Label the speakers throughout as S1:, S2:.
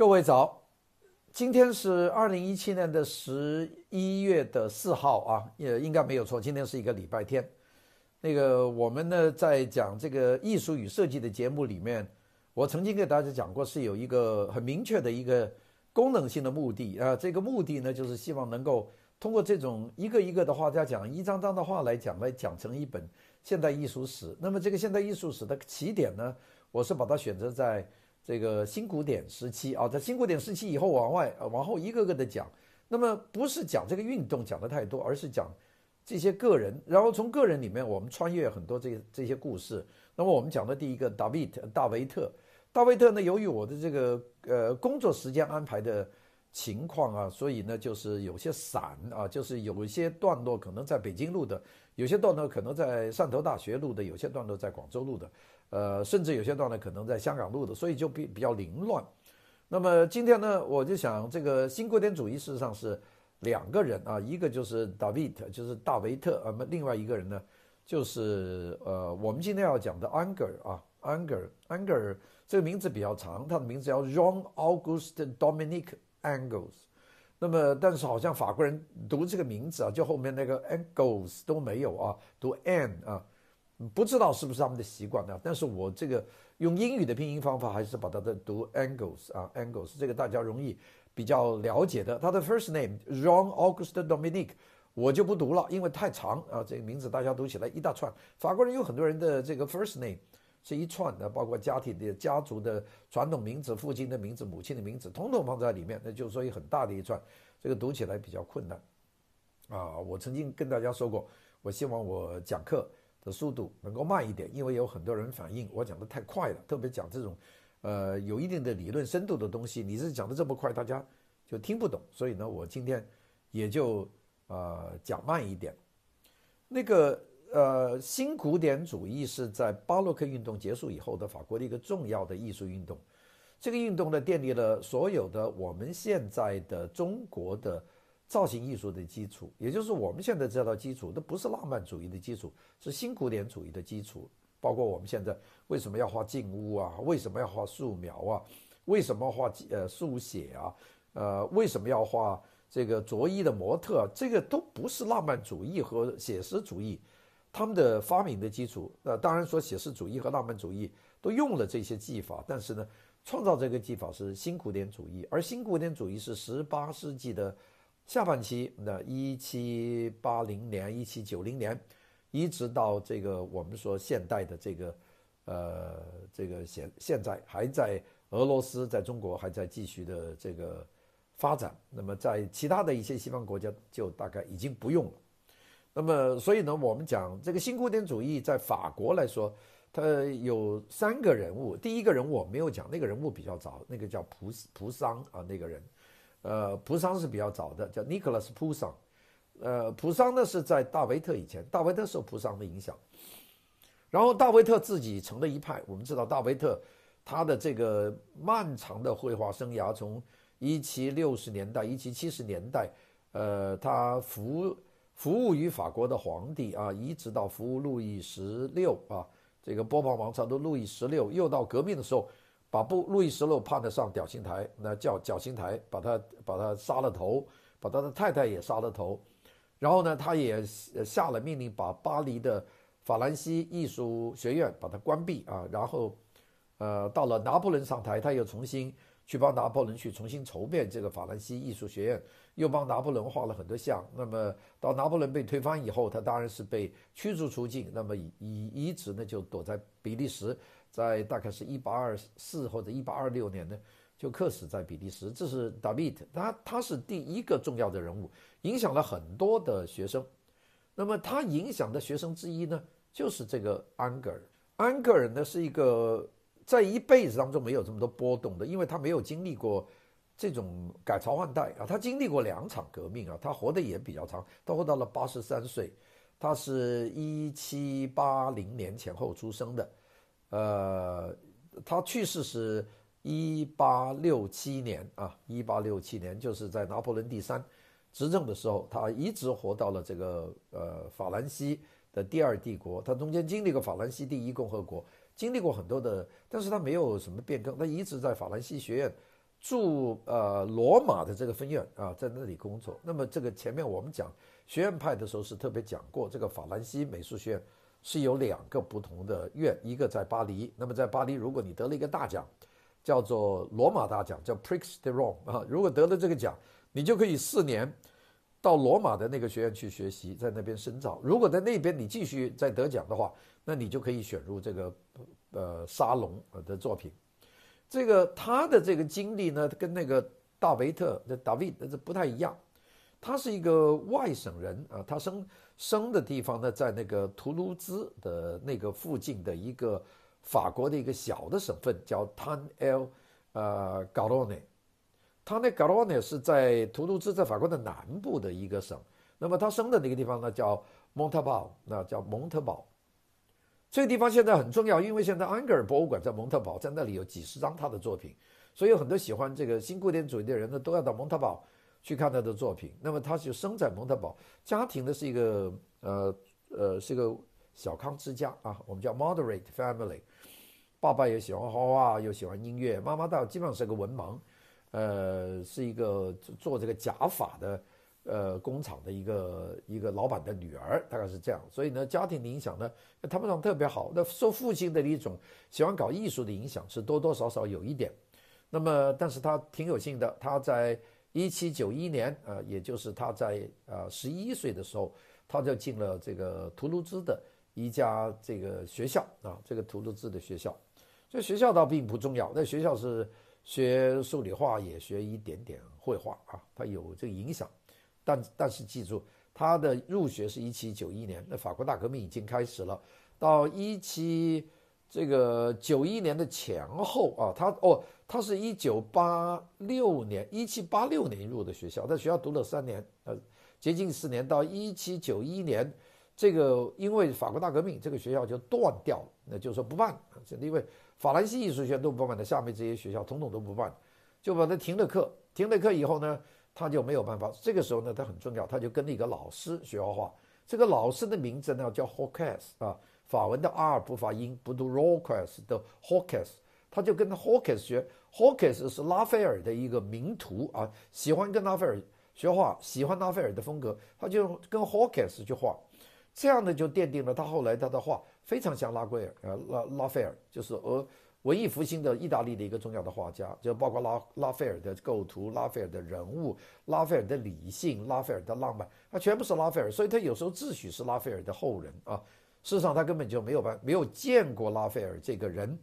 S1: 各位早，今天是二零一七年的十一月的四号啊，也应该没有错。今天是一个礼拜天。那个我们呢，在讲这个艺术与设计的节目里面，我曾经给大家讲过，是有一个很明确的一个功能性的目的啊。这个目的呢，就是希望能够通过这种一个一个的画家讲，一张张的话来讲，来讲成一本现代艺术史。那么这个现代艺术史的起点呢，我是把它选择在。这个新古典时期啊，在新古典时期以后往外，往后一个个的讲。那么不是讲这个运动讲的太多，而是讲这些个人。然后从个人里面，我们穿越很多这这些故事。那么我们讲的第一个，大卫，大卫特，大卫特呢？由于我的这个呃工作时间安排的情况啊，所以呢就是有些散啊，就是有一些段落可能在北京录的，有些段落可能在汕头大学录的，有些段落在广州录的。呃，甚至有些段呢可能在香港录的，所以就比比较凌乱。那么今天呢，我就想这个新古典主义事实上是两个人啊，一个就是大卫，就是大维特啊。那么另外一个人呢，就是呃我们今天要讲的 Anger 啊，a n g e r Anger, 这个名字比较长，他的名字叫 Ron August Dominic Angles。那么但是好像法国人读这个名字啊，就后面那个 Angles 都没有啊，读 An 啊。不知道是不是他们的习惯啊，但是我这个用英语的拼音方法还是把它的读 angles 啊，angles 这个大家容易比较了解的。他的 first name Ron August Dominique，我就不读了，因为太长啊，这个名字大家读起来一大串。法国人有很多人的这个 first name 是一串的，包括家庭的家族的传统名字、父亲的名字、母亲的名字，统统放在里面，那就所以很大的一串，这个读起来比较困难。啊，我曾经跟大家说过，我希望我讲课。的速度能够慢一点，因为有很多人反映我讲的太快了，特别讲这种，呃，有一定的理论深度的东西，你是讲的这么快，大家就听不懂。所以呢，我今天也就呃讲慢一点。那个呃，新古典主义是在巴洛克运动结束以后的法国的一个重要的艺术运动，这个运动呢，奠定了所有的我们现在的中国的。造型艺术的基础，也就是我们现在这套基础，那不是浪漫主义的基础，是新古典主义的基础。包括我们现在为什么要画静物啊？为什么要画素描啊？为什么画呃速写啊？呃，为什么要画这个着衣的模特？这个都不是浪漫主义和写实主义他们的发明的基础。那当然说写实主义和浪漫主义都用了这些技法，但是呢，创造这个技法是新古典主义，而新古典主义是十八世纪的。下半期那一七八零年、一七九零年，一直到这个我们说现代的这个，呃，这个现现在还在俄罗斯，在中国还在继续的这个发展。那么在其他的一些西方国家就大概已经不用了。那么所以呢，我们讲这个新古典主义在法国来说，它有三个人物。第一个人物我没有讲，那个人物比较早，那个叫蒲蒲桑啊，那个人。呃，普桑是比较早的，叫 Nicolas p u s n 呃，普桑呢是在大维特以前，大维特受普桑的影响。然后大维特自己成了一派。我们知道大维特他的这个漫长的绘画生涯，从一七六十年代、一七七十年代，呃，他服服务于法国的皇帝啊，一直到服务路易十六啊，这个波旁王朝的路易十六，又到革命的时候。把布路易十六判得上绞刑台，那叫绞刑台，把他把他杀了头，把他的太太也杀了头，然后呢，他也下了命令，把巴黎的法兰西艺术学院把它关闭啊，然后，呃，到了拿破仑上台，他又重新去帮拿破仑去重新筹备这个法兰西艺术学院，又帮拿破仑画了很多像。那么到拿破仑被推翻以后，他当然是被驱逐出境，那么以一直呢就躲在比利时。在大概是一八二四或者一八二六年呢，就客死在比利时。这是 David，他他是第一个重要的人物，影响了很多的学生。那么他影响的学生之一呢，就是这个安格尔。安格尔呢是一个在一辈子当中没有这么多波动的，因为他没有经历过这种改朝换代啊。他经历过两场革命啊，他活得也比较长，他活到了八十三岁。他是一七八零年前后出生的。呃，他去世是，一八六七年啊，一八六七年就是在拿破仑第三执政的时候，他一直活到了这个呃，法兰西的第二帝国，他中间经历过法兰西第一共和国，经历过很多的，但是他没有什么变更，他一直在法兰西学院驻呃罗马的这个分院啊，在那里工作。那么这个前面我们讲学院派的时候是特别讲过这个法兰西美术学院。是有两个不同的院，一个在巴黎。那么在巴黎，如果你得了一个大奖，叫做罗马大奖，叫 Prix de Rome 啊，如果得了这个奖，你就可以四年到罗马的那个学院去学习，在那边深造。如果在那边你继续再得奖的话，那你就可以选入这个呃沙龙的作品。这个他的这个经历呢，跟那个大维特的大卫这不太一样。他是一个外省人啊，他生生的地方呢，在那个图卢兹的那个附近的一个法国的一个小的省份叫 t a n e 呃 g a r o n n e t a n e l g a r o n n e 是在图卢兹，在法国的南部的一个省。那么他生的那个地方呢，叫蒙特堡，那叫蒙特堡。这个地方现在很重要，因为现在安格尔博物馆在蒙特堡，在那里有几十张他的作品，所以很多喜欢这个新古典主义的人呢，都要到蒙特堡。去看他的作品。那么他就生在蒙特堡，家庭呢是一个呃呃是一个小康之家啊，我们叫 moderate family。爸爸也喜欢画画，又喜欢音乐。妈妈倒基本上是个文盲，呃，是一个做这个假发的呃工厂的一个一个老板的女儿，大概是这样。所以呢，家庭的影响呢，谈不上特别好。那受父亲的一种喜欢搞艺术的影响是多多少少有一点。那么，但是他挺有幸的，他在。一七九一年，呃，也就是他在啊十一岁的时候，他就进了这个图卢兹的一家这个学校啊，这个图卢兹的学校。这学校倒并不重要，那学校是学数理化，也学一点点绘画啊，它有这个影响。但但是记住，他的入学是一七九一年，那法国大革命已经开始了。到一七这个九一年的前后啊，他哦。他是一九八六年，一七八六年入的学校，在学校读了三年，呃，接近四年，到一七九一年，这个因为法国大革命，这个学校就断掉了，那就是说不办，因为法兰西艺术学院都不办了，下面这些学校统统都不办，就把它停了课。停了课以后呢，他就没有办法。这个时候呢，他很重要，他就跟了一个老师学画画，这个老师的名字呢叫 h a u k s 啊，法文的 R 不发音，不读 r a u k s 的 h a u k s 他就跟 h k 克 s 学，h k 克 s 是拉斐尔的一个名徒啊，喜欢跟拉斐尔学画，喜欢拉斐尔的风格。他就跟 h k 克 s 去画，这样呢就奠定了他后来他的画非常像拉圭尔呃，拉拉斐尔就是呃文艺复兴的意大利的一个重要的画家。就包括拉拉斐尔的构图、拉斐尔的人物、拉斐尔的理性、拉斐尔的浪漫，他全部是拉斐尔。所以他有时候自诩是拉斐尔的后人啊，事实上他根本就没有办没有见过拉斐尔这个人。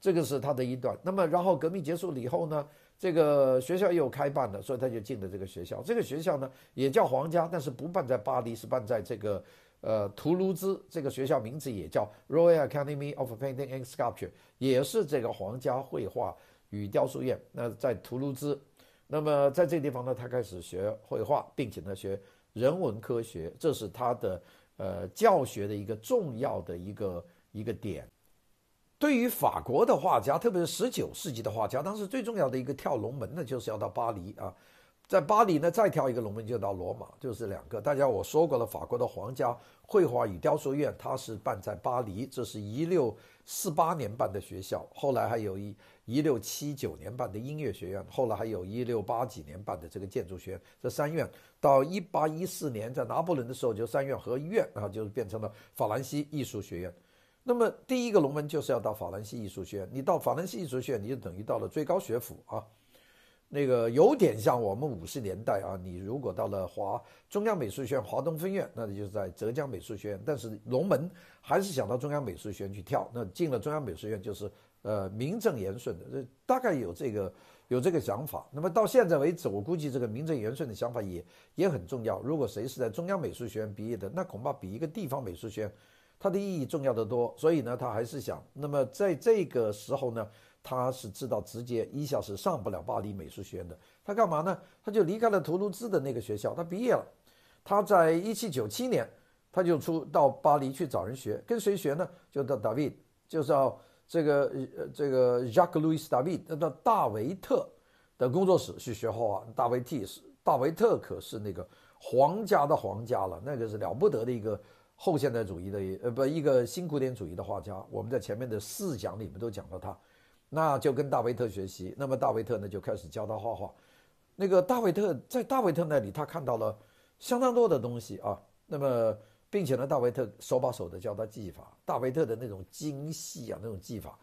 S1: 这个是他的一段。那么，然后革命结束了以后呢，这个学校又开办了，所以他就进了这个学校。这个学校呢，也叫皇家，但是不办在巴黎，是办在这个，呃，图卢兹。这个学校名字也叫 Royal Academy of Painting and Sculpture，也是这个皇家绘画与雕塑院。那在图卢兹，那么在这地方呢，他开始学绘画，并且呢学人文科学。这是他的，呃，教学的一个重要的一个一个点。对于法国的画家，特别是19世纪的画家，当时最重要的一个跳龙门呢，就是要到巴黎啊，在巴黎呢再跳一个龙门，就到罗马，就是两个。大家我说过了，法国的皇家绘画与雕塑院，它是办在巴黎，这是一六四八年办的学校，后来还有一一六七九年办的音乐学院，后来还有一六八几年办的这个建筑学院，这三院到一八一四年在拿破仑的时候，就三院合一院啊，就变成了法兰西艺术学院。那么，第一个龙门就是要到法兰西艺术学院。你到法兰西艺术学院，你就等于到了最高学府啊。那个有点像我们五十年代啊，你如果到了华中央美术学院华东分院，那你就是在浙江美术学院。但是龙门还是想到中央美术学院去跳。那进了中央美术学院，就是呃名正言顺的。这大概有这个有这个想法。那么到现在为止，我估计这个名正言顺的想法也也很重要。如果谁是在中央美术学院毕业的，那恐怕比一个地方美术学院。它的意义重要的多，所以呢，他还是想。那么在这个时候呢，他是知道直接一下是上不了巴黎美术学院的。他干嘛呢？他就离开了图卢兹的那个学校，他毕业了。他在一七九七年，他就出到巴黎去找人学，跟谁学呢？就到 David，就到这个这个 Jacques Louis David，那到大维特的工作室去学画画。大维特是大维特可是那个皇家的皇家了，那个是了不得的一个。后现代主义的，呃，不，一个新古典主义的画家，我们在前面的四讲里面都讲到他，那就跟大维特学习。那么大维特呢，就开始教他画画。那个大卫特在大卫特那里，他看到了相当多的东西啊。那么，并且呢，大卫特手把手的教他技法，大卫特的那种精细啊，那种技法。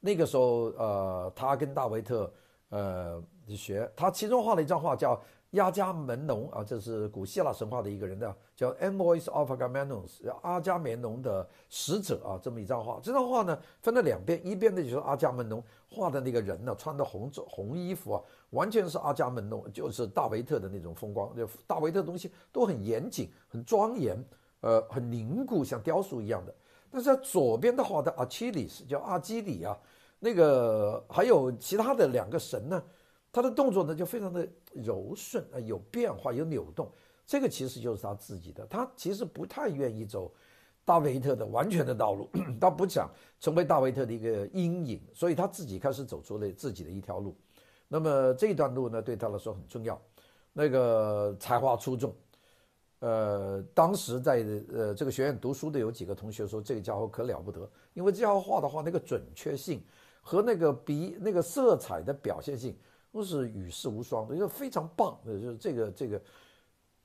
S1: 那个时候，呃，他跟大卫特，呃，学，他其中画了一张画叫。阿伽门农啊，这是古希腊神话的一个人的，叫 Amos of Agamemnon，阿伽门农的使者啊，这么一张画。这张画呢分了两边，一边呢就是阿伽门农画的那个人呢，穿的红着红衣服啊，完全是阿伽门农，就是大维特的那种风光。就大维特东西都很严谨、很庄严，呃，很凝固，像雕塑一样的。但是在左边的画的阿基里斯叫阿基里啊，那个还有其他的两个神呢，他的动作呢就非常的。柔顺啊，有变化，有扭动，这个其实就是他自己的。他其实不太愿意走大卫特的完全的道路，他不想成为大卫特的一个阴影，所以他自己开始走出了自己的一条路。那么这一段路呢，对他来说很重要。那个才华出众，呃，当时在呃这个学院读书的有几个同学说，这个家伙可了不得，因为这画的话，那个准确性和那个笔那个色彩的表现性。都是与世无双的，一个非常棒，就是这个这个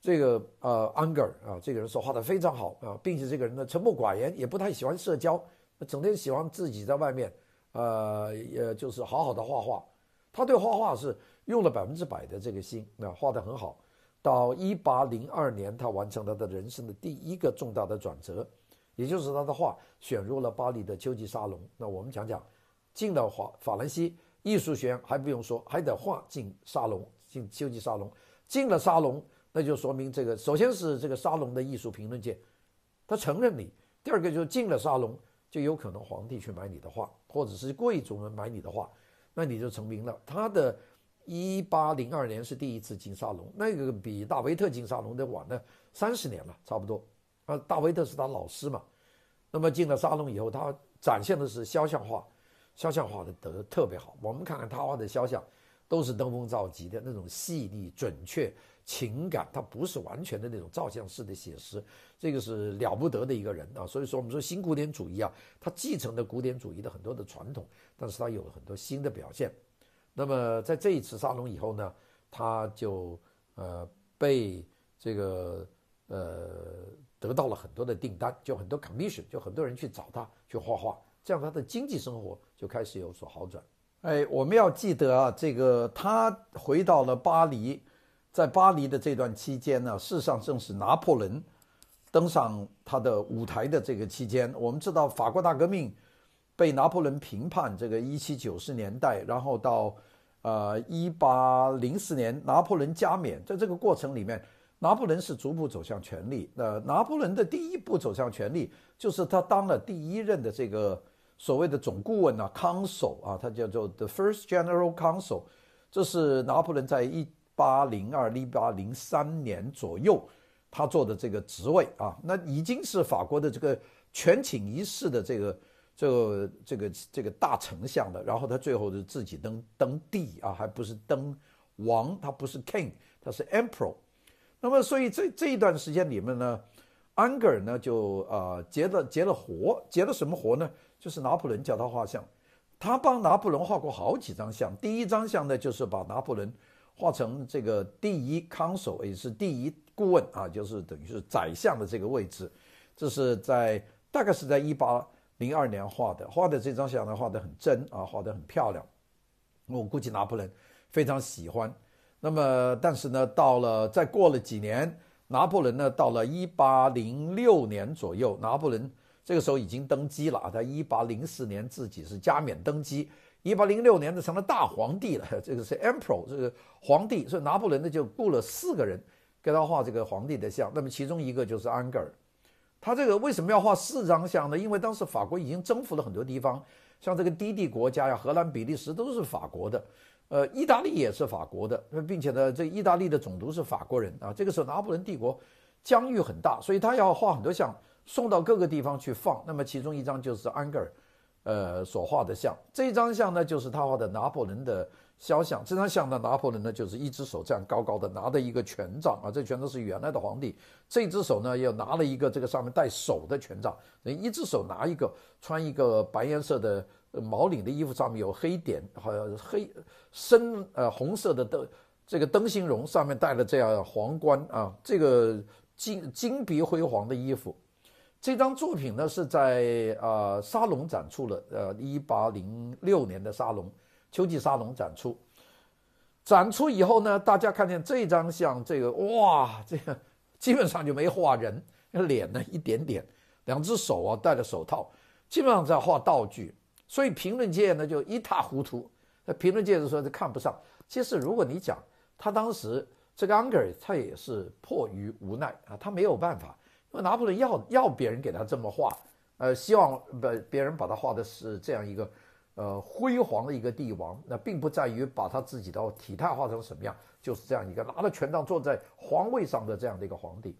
S1: 这个呃，a n g e r 啊，这个人说话的非常好啊，并且这个人呢，沉默寡言，也不太喜欢社交，整天喜欢自己在外面，呃，也就是好好的画画。他对画画是用了百分之百的这个心，那画的很好。到一八零二年，他完成他的人生的第一个重大的转折，也就是他的画选入了巴黎的秋季沙龙。那我们讲讲，进了法法兰西。艺术学院还不用说，还得画进沙龙，进秋季沙龙。进了沙龙，那就说明这个首先是这个沙龙的艺术评论界，他承认你。第二个就是进了沙龙，就有可能皇帝去买你的画，或者是贵族们买你的画，那你就成名了。他的，一八零二年是第一次进沙龙，那个比大维特进沙龙的晚了三十年了，差不多。啊，大维特是他老师嘛。那么进了沙龙以后，他展现的是肖像画。肖像画的得特别好，我们看看他画的肖像，都是登峰造极的那种细腻、准确、情感。他不是完全的那种照相式的写实，这个是了不得的一个人啊！所以说，我们说新古典主义啊，他继承了古典主义的很多的传统，但是他有了很多新的表现。那么在这一次沙龙以后呢，他就呃被这个呃得到了很多的订单，就很多 commission，就很多人去找他去画画，这样他的经济生活。就开始有所好转，哎，我们要记得啊，这个他回到了巴黎，在巴黎的这段期间呢，事实上正是拿破仑登上他的舞台的这个期间。我们知道法国大革命被拿破仑评判，这个一七九十年代，然后到呃一八零四年拿破仑加冕，在这个过程里面，拿破仑是逐步走向权力。那拿破仑的第一步走向权力，就是他当了第一任的这个。所谓的总顾问呢，council 啊，他叫做 the first general council，这是拿破仑在一八零二一八零三年左右他做的这个职位啊，那已经是法国的这个全寝一视的这个这个这个这个大丞相了。然后他最后是自己登登帝啊，还不是登王，他不是 king，他是 emperor。那么所以这这一段时间里面呢，安格尔呢就啊结了结了活，结了什么活呢？就是拿破仑叫他画像，他帮拿破仑画过好几张像。第一张像呢，就是把拿破仑画成这个第一看守，也是第一顾问啊，就是等于是宰相的这个位置。这是在大概是在一八零二年画的，画的这张像呢画得很真啊，画得很漂亮。我估计拿破仑非常喜欢。那么，但是呢，到了再过了几年，拿破仑呢，到了一八零六年左右，拿破仑。这个时候已经登基了啊！他一八零四年自己是加冕登基，一八零六年就成了大皇帝了。这个是 emperor，这个皇帝，所以拿破仑呢就雇了四个人给他画这个皇帝的像。那么其中一个就是安格尔。他这个为什么要画四张像呢？因为当时法国已经征服了很多地方，像这个低地国家呀、荷兰、比利时都是法国的，呃，意大利也是法国的，并且呢，这意大利的总督是法国人啊。这个时候拿破仑帝国疆域很大，所以他要画很多像。送到各个地方去放，那么其中一张就是安格尔，呃，所画的像。这张像呢，就是他画的拿破仑的肖像。这张像的拿破仑呢，就是一只手这样高高的拿着一个权杖啊，这权杖是原来的皇帝。这只手呢，又拿了一个这个上面带手的权杖，一只手拿一个，穿一个白颜色的毛领的衣服，上面有黑点，好像黑深呃红色的灯，这个灯芯绒上面戴了这样皇冠啊，这个金金碧辉煌的衣服。这张作品呢是在呃沙龙展出了，呃，一八零六年的沙龙，秋季沙龙展出。展出以后呢，大家看见这张像这个，哇，这个基本上就没画人脸呢，一点点，两只手啊，戴着手套，基本上在画道具。所以评论界呢就一塌糊涂，那评论界就说看不上。其实如果你讲他当时这个安格尔，他也是迫于无奈啊，他没有办法。拿破仑要要别人给他这么画，呃，希望别别人把他画的是这样一个，呃，辉煌的一个帝王。那并不在于把他自己的体态画成什么样，就是这样一个拿着权杖坐在皇位上的这样的一个皇帝。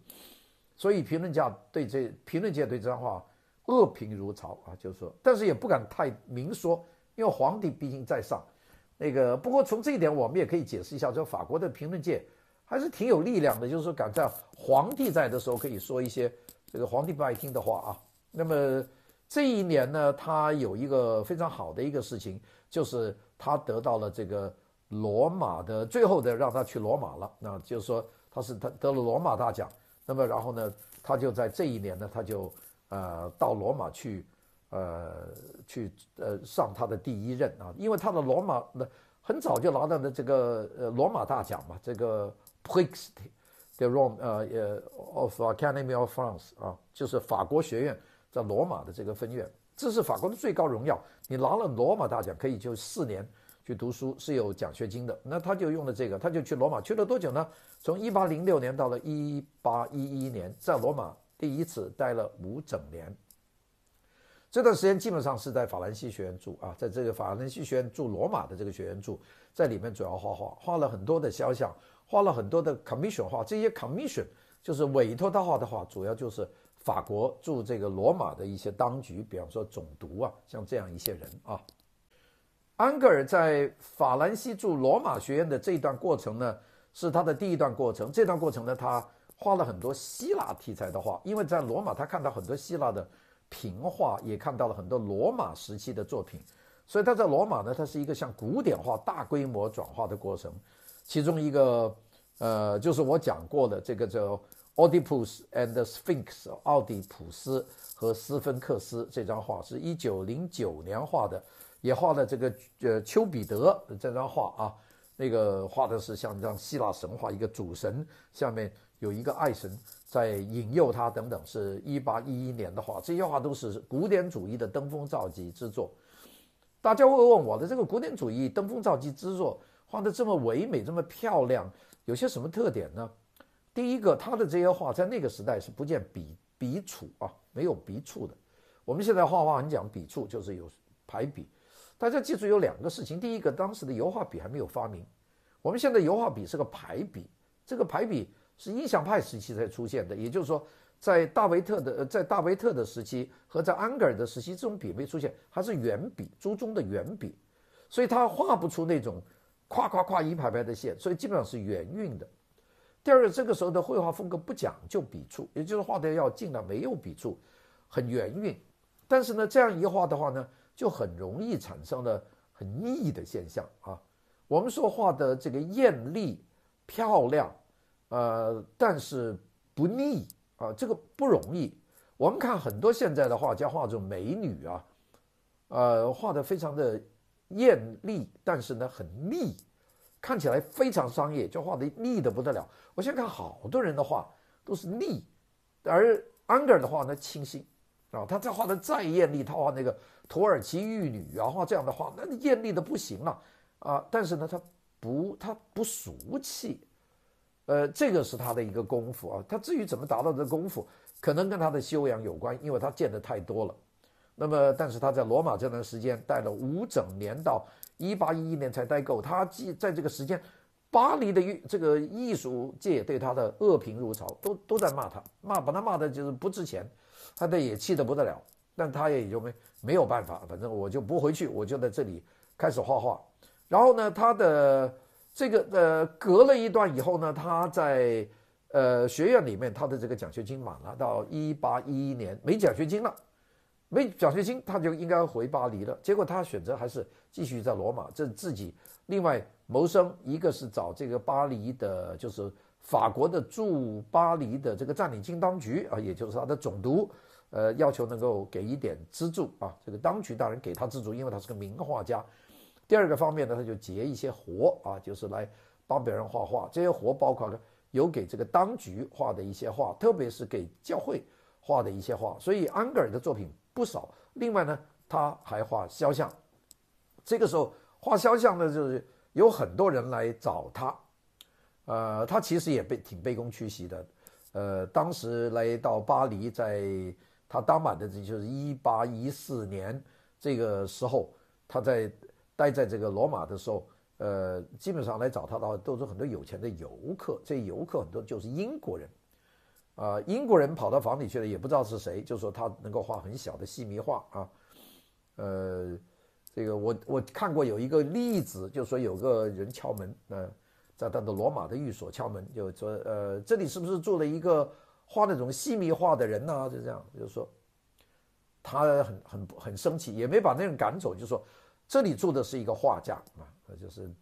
S1: 所以评论家对这评论界对这张画恶评如潮啊，就是说，但是也不敢太明说，因为皇帝毕竟在上。那个，不过从这一点，我们也可以解释一下，就法国的评论界。还是挺有力量的，就是说敢在皇帝在的时候，可以说一些这个皇帝不爱听的话啊。那么这一年呢，他有一个非常好的一个事情，就是他得到了这个罗马的最后的让他去罗马了。那就是说他是他得了罗马大奖。那么然后呢，他就在这一年呢，他就呃到罗马去，呃去呃上他的第一任啊，因为他的罗马的很早就拿到了这个呃罗马大奖嘛，这个。Prix de Rome，呃，o f Academy of France，啊，就是法国学院在罗马的这个分院，这是法国的最高荣耀。你拿了罗马大奖，可以就四年去读书，是有奖学金的。那他就用了这个，他就去罗马，去了多久呢？从一八零六年到了一八一一年，在罗马第一次待了五整年。这段时间基本上是在法兰西学院住啊，在这个法兰西学院住罗马的这个学院住，在里面主要画画，画了很多的肖像。花了很多的 commission 画，这些 commission 就是委托他画的画，主要就是法国驻这个罗马的一些当局，比方说总督啊，像这样一些人啊。安格尔在法兰西驻罗马学院的这一段过程呢，是他的第一段过程。这段过程呢，他画了很多希腊题材的画，因为在罗马他看到很多希腊的平画，也看到了很多罗马时期的作品，所以他在罗马呢，他是一个向古典化大规模转化的过程，其中一个。呃，就是我讲过的这个叫《奥迪普斯 Sphinx》奥迪普斯和斯芬克斯这张画是一九零九年画的，也画了这个呃丘比特这张画啊，那个画的是像这样希腊神话，一个主神下面有一个爱神在引诱他等等，是一八一一年的画。这些画都是古典主义的登峰造极之作。大家会问我的这个古典主义登峰造极之作，画的这么唯美，这么漂亮。有些什么特点呢？第一个，他的这些画在那个时代是不见笔笔触啊，没有笔触的。我们现在画画很讲笔触，就是有排笔。大家记住有两个事情：第一个，当时的油画笔还没有发明；我们现在油画笔是个排笔，这个排笔是印象派时期才出现的，也就是说，在大维特的在大维特的时期和在安格尔的时期，这种笔没出现，它是圆笔，朱中的圆笔，所以他画不出那种。咵咵咵一排排的线，所以基本上是圆润的。第二个，这个时候的绘画风格不讲究笔触，也就是画的要尽量没有笔触，很圆润。但是呢，这样一画的话呢，就很容易产生了很腻的现象啊。我们说画的这个艳丽、漂亮，呃，但是不腻啊，这个不容易。我们看很多现在的画家画这种美女啊，呃，画的非常的。艳丽，但是呢很腻，看起来非常商业，就画的腻的不得了。我现在看好多人的画都是腻，而安格尔的画呢清新，啊，他再画的再艳丽，他画那个土耳其玉女啊，画这样的画，那艳丽的不行了啊。但是呢，他不，他不俗气，呃，这个是他的一个功夫啊。他至于怎么达到这功夫，可能跟他的修养有关，因为他见的太多了。那么，但是他在罗马这段时间待了五整年，到一八一一年才待够。他既在这个时间，巴黎的艺这个艺术界对他的恶评如潮，都都在骂他，骂把他骂的就是不值钱，他的也气得不得了。但他也就没没有办法，反正我就不回去，我就在这里开始画画。然后呢，他的这个呃隔了一段以后呢，他在呃学院里面他的这个奖学金满了，到一八一一年没奖学金了。没奖学金，他就应该回巴黎了。结果他选择还是继续在罗马，这自己另外谋生。一个是找这个巴黎的，就是法国的驻巴黎的这个占领军当局啊，也就是他的总督，呃，要求能够给一点资助啊。这个当局当然给他资助，因为他是个名画家。第二个方面呢，他就结一些活啊，就是来帮别人画画。这些活包括有给这个当局画的一些画，特别是给教会画的一些画。所以安格尔的作品。不少。另外呢，他还画肖像，这个时候画肖像呢，就是有很多人来找他，呃，他其实也被挺卑躬屈膝的。呃，当时来到巴黎，在他当晚的，这就是一八一四年这个时候，他在待在这个罗马的时候，呃，基本上来找他的话，都是很多有钱的游客，这游客很多就是英国人。啊，英国人跑到房里去了，也不知道是谁，就说他能够画很小的细密画啊。呃，这个我我看过有一个例子，就说有个人敲门，嗯，在他的罗马的寓所敲门，就说呃，这里是不是住了一个画那种细密画的人呢？就这样，就说他很很很生气，也没把那人赶走，就说这里住的是一个画家啊，就是。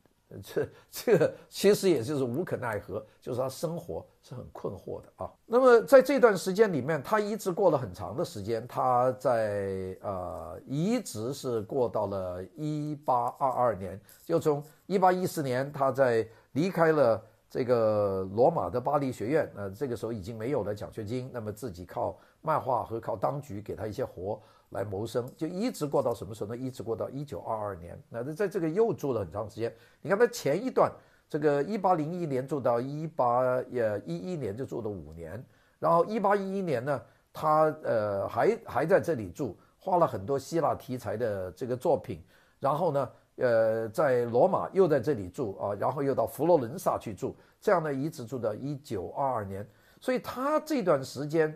S1: 这这个其实也就是无可奈何，就是他生活是很困惑的啊。那么在这段时间里面，他一直过了很长的时间，他在呃一直是过到了一八二二年，就从一八一四年他在离开了这个罗马的巴黎学院，那这个时候已经没有了奖学金，那么自己靠。漫画和靠当局给他一些活来谋生，就一直过到什么时候呢？一直过到一九二二年。那他在这个又住了很长时间。你看他前一段，这个一八零一年住到一八呃一一年就住了五年，然后一八一一年呢，他呃还还在这里住，画了很多希腊题材的这个作品。然后呢，呃，在罗马又在这里住啊，然后又到佛罗伦萨去住，这样呢一直住到一九二二年。所以他这段时间。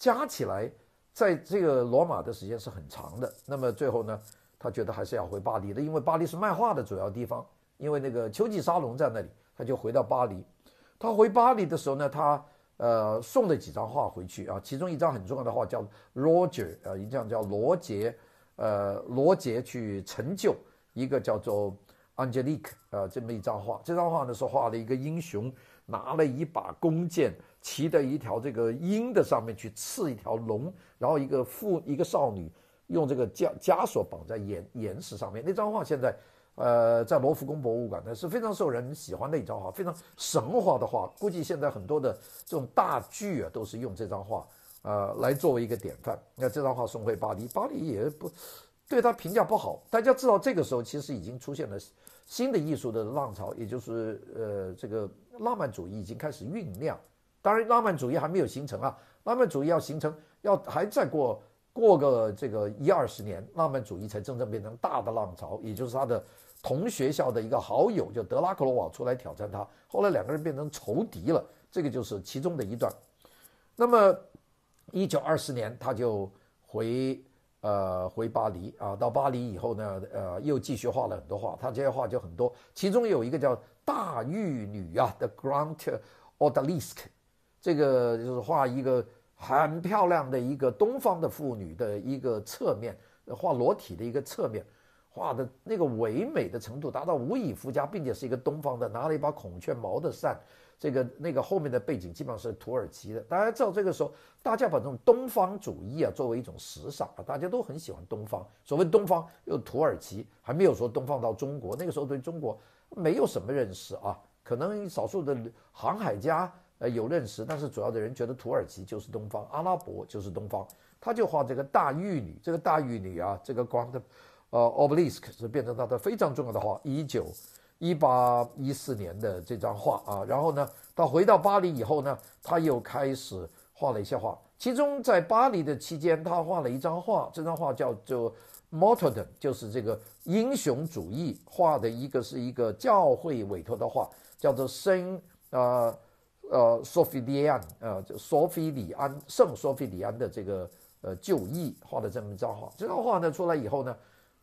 S1: 加起来，在这个罗马的时间是很长的。那么最后呢，他觉得还是要回巴黎的，因为巴黎是卖画的主要地方，因为那个秋季沙龙在那里，他就回到巴黎。他回巴黎的时候呢，他呃送了几张画回去啊，其中一张很重要的画叫罗杰啊，一张叫罗杰，呃，罗杰去成就一个叫做 a n g 安杰利克啊这么一张画。这张画呢是画了一个英雄拿了一把弓箭。骑在一条这个鹰的上面去刺一条龙，然后一个妇一个少女用这个枷枷锁绑在岩岩石上面。那张画现在，呃，在罗浮宫博物馆呢是非常受人喜欢的一张画，非常神话的画。估计现在很多的这种大剧啊，都是用这张画，呃，来作为一个典范。那这张画送回巴黎，巴黎也不，对他评价不好。大家知道，这个时候其实已经出现了新的艺术的浪潮，也就是呃，这个浪漫主义已经开始酝酿。当然，浪漫主义还没有形成啊！浪漫主义要形成，要还再过过个这个一二十年，浪漫主义才真正变成大的浪潮。也就是他的同学校的一个好友，就德拉克罗瓦出来挑战他，后来两个人变成仇敌了。这个就是其中的一段。那么，一九二四年他就回呃回巴黎啊，到巴黎以后呢，呃又继续画了很多画。他这些画就很多，其中有一个叫《大玉女》啊，《The Grand Odalisque》。这个就是画一个很漂亮的一个东方的妇女的一个侧面，画裸体的一个侧面，画的那个唯美的程度达到无以复加，并且是一个东方的，拿了一把孔雀毛的扇。这个那个后面的背景基本上是土耳其的。大家知道，这个时候大家把这种东方主义啊作为一种时尚啊，大家都很喜欢东方。所谓东方又土耳其，还没有说东方到中国，那个时候对中国没有什么认识啊，可能少数的 航海家。呃，有认识，但是主要的人觉得土耳其就是东方，阿拉伯就是东方，他就画这个大玉女，这个大玉女啊，这个光的，呃，obelisk 是变成他的非常重要的画，一九一八一四年的这张画啊。然后呢，他回到巴黎以后呢，他又开始画了一些画，其中在巴黎的期间，他画了一张画，这张画叫做 m o t t e a 就是这个英雄主义画的一个是一个教会委托的画，叫做圣啊。呃 s o p 安，i i a n 呃，就 Sophi i a n 圣 Sophi i a n 的这个呃旧义画的这么一张画，这张画呢出来以后呢，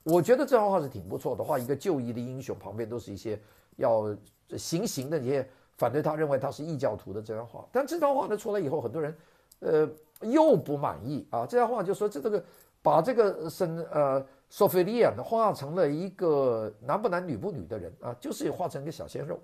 S1: 我觉得这张画是挺不错的，画一个旧义的英雄，旁边都是一些要行刑的那些反对他认为他是异教徒的这张画。但这张画呢出来以后，很多人呃又不满意啊，这张画就说这这个把这个圣呃 Sophi i a n 画成了一个男不男女不女的人啊，就是画成一个小鲜肉。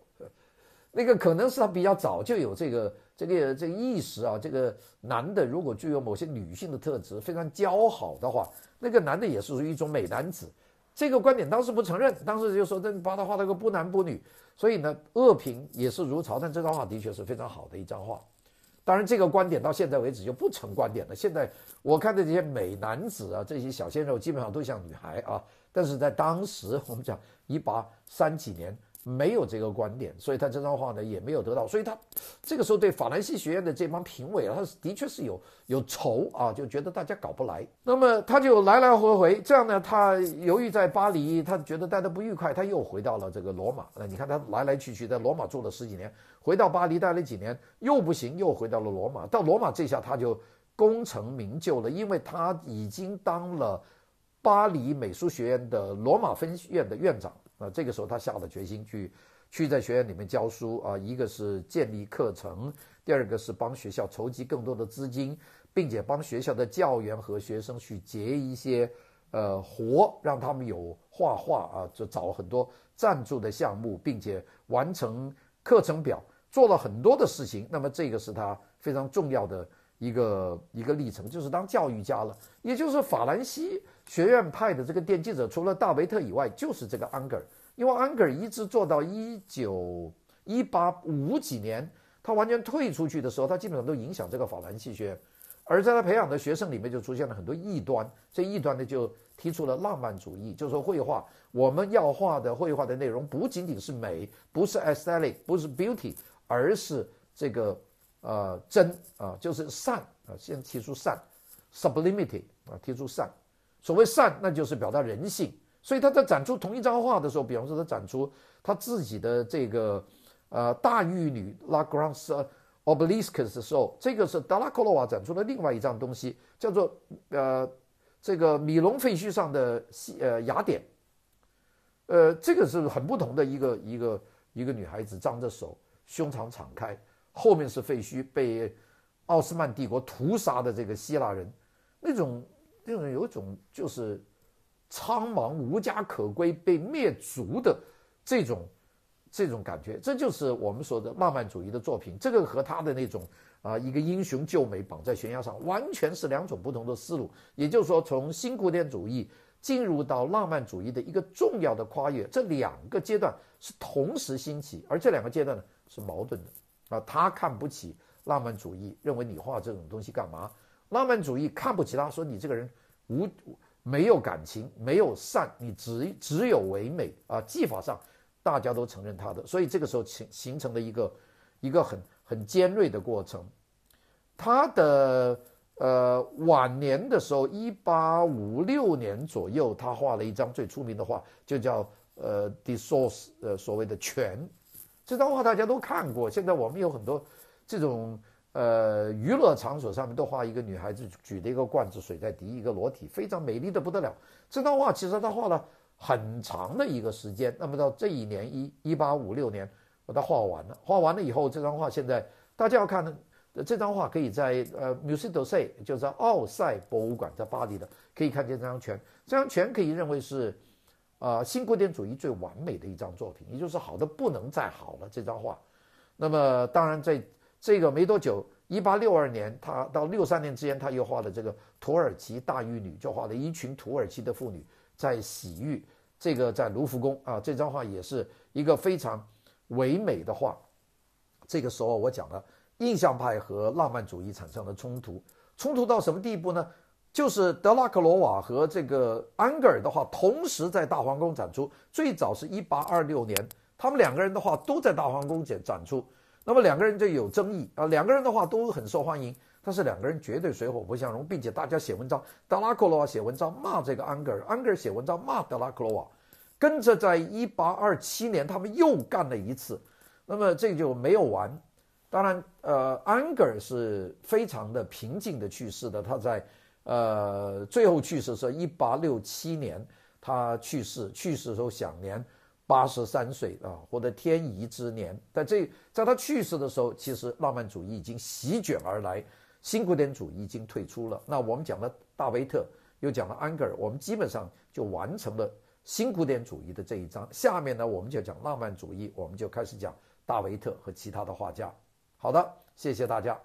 S1: 那个可能是他比较早就有这个这个这个意识啊，这个男的如果具有某些女性的特质，非常姣好的话，那个男的也是属于一种美男子。这个观点当时不承认，当时就说这把他画了个不男不女。所以呢，恶评也是如潮，但这张画的确是非常好的一张画。当然，这个观点到现在为止就不成观点了。现在我看的这些美男子啊，这些小鲜肉基本上都像女孩啊。但是在当时，我们讲一八三几年。没有这个观点，所以他这张画呢也没有得到，所以他这个时候对法兰西学院的这帮评委，他是的确是有有仇啊，就觉得大家搞不来。那么他就来来回回这样呢，他由于在巴黎，他觉得待得不愉快，他又回到了这个罗马。那你看他来来去去，在罗马住了十几年，回到巴黎待了几年，又不行，又回到了罗马。到罗马这下他就功成名就了，因为他已经当了巴黎美术学院的罗马分院的院长。那这个时候，他下了决心去，去在学院里面教书啊。一个是建立课程，第二个是帮学校筹集更多的资金，并且帮学校的教员和学生去接一些，呃活，让他们有画画啊，就找很多赞助的项目，并且完成课程表，做了很多的事情。那么这个是他非常重要的。一个一个历程就是当教育家了，也就是法兰西学院派的这个奠基者，除了大维特以外，就是这个安格尔。因为安格尔一直做到一九一八五几年，他完全退出去的时候，他基本上都影响这个法兰西学院。而在他培养的学生里面，就出现了很多异端。这异端呢，就提出了浪漫主义，就说绘画我们要画的绘画的内容不仅仅是美，不是 aesthetic，不是 beauty，而是这个。呃，真啊，就是善啊，先提出善，sublimity 啊，提出善。所谓善，那就是表达人性。所以他在展出同一张画的时候，比方说他展出他自己的这个呃大玉女 （La Grande o b e l i s k 的时候，这个是德拉克罗瓦展出的另外一张东西，叫做呃这个米龙废墟上的西呃雅典。呃，这个是很不同的一个一个一个女孩子张着手，胸膛敞开。后面是废墟，被奥斯曼帝国屠杀的这个希腊人，那种那种有一种就是苍茫、无家可归、被灭族的这种这种感觉，这就是我们说的浪漫主义的作品。这个和他的那种啊，一个英雄救美绑在悬崖上，完全是两种不同的思路。也就是说，从新古典主义进入到浪漫主义的一个重要的跨越，这两个阶段是同时兴起，而这两个阶段呢是矛盾的。啊，他看不起浪漫主义，认为你画这种东西干嘛？浪漫主义看不起他，说你这个人无没有感情，没有善，你只只有唯美啊。技法上，大家都承认他的，所以这个时候形形成了一个一个很很尖锐的过程。他的呃晚年的时候，一八五六年左右，他画了一张最出名的画，就叫呃《Desource》呃所谓的全这张画大家都看过，现在我们有很多这种呃娱乐场所上面都画一个女孩子举着一个罐子，水在滴，一个裸体，非常美丽的不得了。这张画其实他画了很长的一个时间，那么到这一年一一八五六年把它画完了。画完了以后，这张画现在大家要看这张画，可以在呃 m u s e de 就是奥赛博物馆在巴黎的可以看见这张全，这张全可以认为是。啊，新古典主义最完美的一张作品，也就是好的不能再好了这张画。那么，当然，在这个没多久，一八六二年，他到六三年之间，他又画了这个土耳其大玉女，就画了一群土耳其的妇女在洗浴。这个在卢浮宫啊，这张画也是一个非常唯美的画。这个时候我讲了印象派和浪漫主义产生了冲突，冲突到什么地步呢？就是德拉克罗瓦和这个安格尔的话，同时在大皇宫展出。最早是一八二六年，他们两个人的话都在大皇宫展展出。那么两个人就有争议啊，两个人的话都很受欢迎，但是两个人绝对水火不相容，并且大家写文章，德拉克罗瓦写文章骂这个安格尔，安格尔写文章骂德拉克罗瓦。跟着在一八二七年他们又干了一次，那么这就没有完。当然，呃，安格尔是非常的平静的去世的，他在。呃，最后去世是1867年，他去世，去世的时候享年83岁啊，获得天乙之年。但这在他去世的时候，其实浪漫主义已经席卷而来，新古典主义已经退出了。那我们讲了大维特，又讲了安格尔，我们基本上就完成了新古典主义的这一章。下面呢，我们就讲浪漫主义，我们就开始讲大维特和其他的画家。好的，谢谢大家。